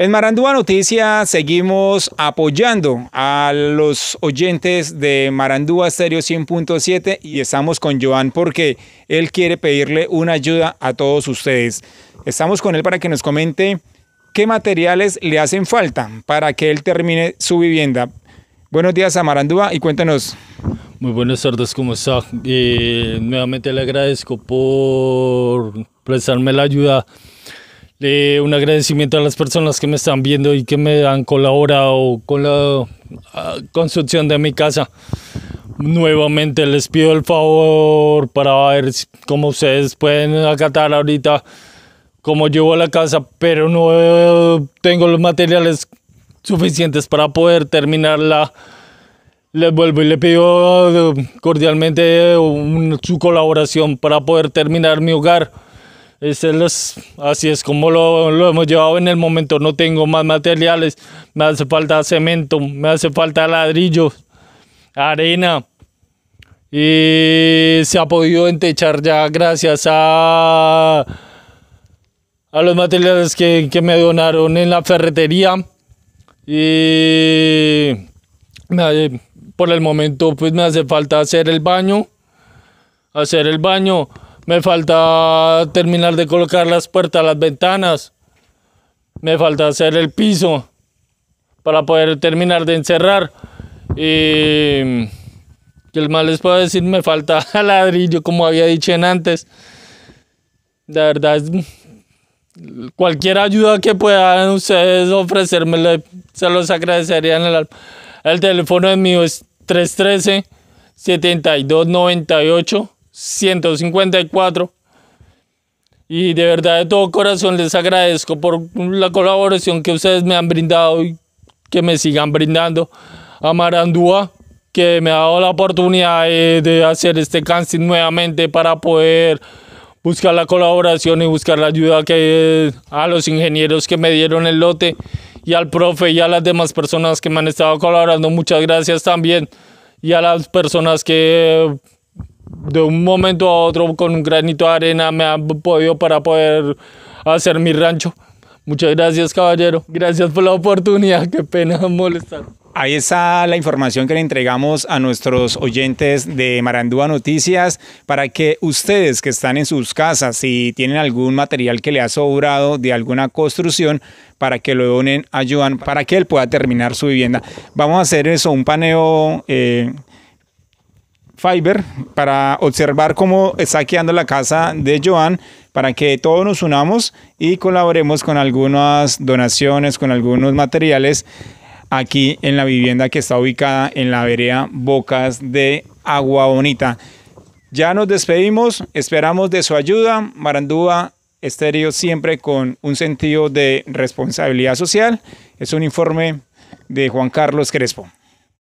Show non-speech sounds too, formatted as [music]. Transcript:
En Marandúa Noticias seguimos apoyando a los oyentes de Marandúa Stereo 100.7 y estamos con Joan porque él quiere pedirle una ayuda a todos ustedes. Estamos con él para que nos comente qué materiales le hacen falta para que él termine su vivienda. Buenos días a Marandúa y cuéntanos. Muy buenas tardes, ¿cómo está? Eh, nuevamente le agradezco por prestarme la ayuda un agradecimiento a las personas que me están viendo y que me han colaborado con la ah, construcción de mi casa. Nuevamente les pido el favor para ver cómo ustedes pueden acatar ahorita cómo llevo la casa, pero no eh, tengo los materiales suficientes para poder terminarla. Les vuelvo y le pido eh, cordialmente su colaboración para poder terminar mi hogar este los, así es como lo, hemos llevado en el momento. No tengo más materiales. Me hace falta cemento, me hace falta ladrillos, arena. Y se ha podido entechar ya gracias a, a los materiales que, me donaron en la ferretería. Y por el momento pues me hace falta hacer el baño. Hacer el baño. Me falta terminar de colocar las puertas, las ventanas. Me falta hacer el piso para poder terminar de encerrar. Y el mal les puedo decir, me falta [laughs] ladrillo, como había dicho en antes. La verdad cualquier ayuda que puedan ustedes ofrecerme, se los agradecería en el El teléfono mío es 313 7298 154. Y de verdad, de todo corazón, les agradezco por la colaboración que ustedes me han brindado y que me sigan brindando. A Marandúa, que me ha dado la oportunidad de, hacer este casting nuevamente para poder buscar la colaboración y buscar la ayuda que a los ingenieros que me dieron el lote y al profe y a las demás personas que me han estado colaborando. Muchas gracias también y a las personas que de un momento a otro con un granito de arena me han podido para poder hacer mi rancho. Muchas gracias, caballero. Gracias por la oportunidad. Qué pena molestar. Ahí está la información que le entregamos a nuestros oyentes de Marandúa Noticias para que ustedes que están en sus casas, si tienen algún material que le ha sobrado de alguna construcción, para que lo donen a Joan para que él pueda terminar su vivienda. Vamos a hacer eso, un paneo eh, Fiber para observar cómo está quedando la casa de Joan para que todos nos unamos y colaboremos con algunas donaciones, con algunos materiales aquí en la vivienda que está ubicada en la vereda Bocas de Agua Bonita. Ya nos despedimos, esperamos de su ayuda. Marandúa Estéreo siempre con un sentido de responsabilidad social. Es un informe de Juan Carlos Crespo.